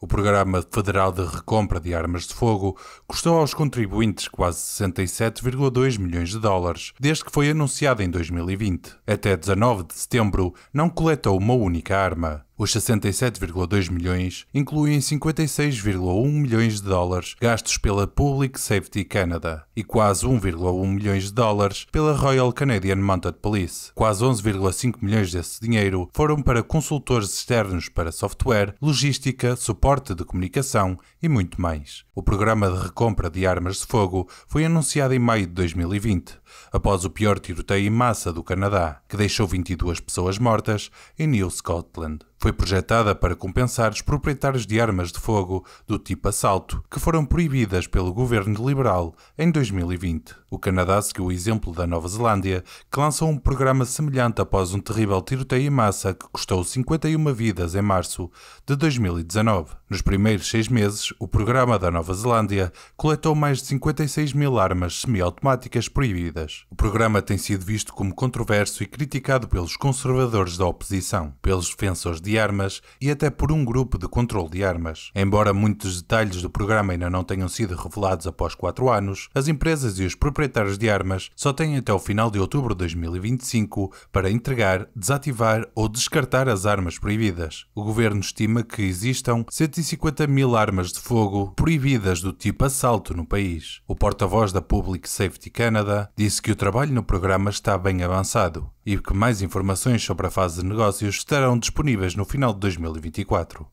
O Programa Federal de Recompra de Armas de Fogo custou aos contribuintes quase 67,2 milhões de dólares, desde que foi anunciado em 2020. Até 19 de setembro, não coletou uma única arma. Os 67,2 milhões incluem 56,1 milhões de dólares gastos pela Public Safety Canada e quase 1,1 milhões de dólares pela Royal Canadian Mounted Police. Quase 11,5 milhões desse dinheiro foram para consultores externos para software, logística, suporte de comunicação e muito mais. O programa de recompra de armas de fogo foi anunciado em maio de 2020, após o pior tiroteio em massa do Canadá, que deixou 22 pessoas mortas em New Scotland foi projetada para compensar os proprietários de armas de fogo do tipo assalto, que foram proibidas pelo governo liberal em 2020. O Canadá seguiu o exemplo da Nova Zelândia, que lançou um programa semelhante após um terrível tiroteio em massa que custou 51 vidas em março de 2019. Nos primeiros seis meses, o programa da Nova Zelândia coletou mais de 56 mil armas semiautomáticas proibidas. O programa tem sido visto como controverso e criticado pelos conservadores da oposição, pelos defensores de de armas e até por um grupo de controle de armas. Embora muitos detalhes do programa ainda não tenham sido revelados após quatro anos, as empresas e os proprietários de armas só têm até o final de outubro de 2025 para entregar, desativar ou descartar as armas proibidas. O governo estima que existam 150 mil armas de fogo proibidas do tipo assalto no país. O porta-voz da Public Safety Canada disse que o trabalho no programa está bem avançado e que mais informações sobre a fase de negócios estarão disponíveis no final de 2024.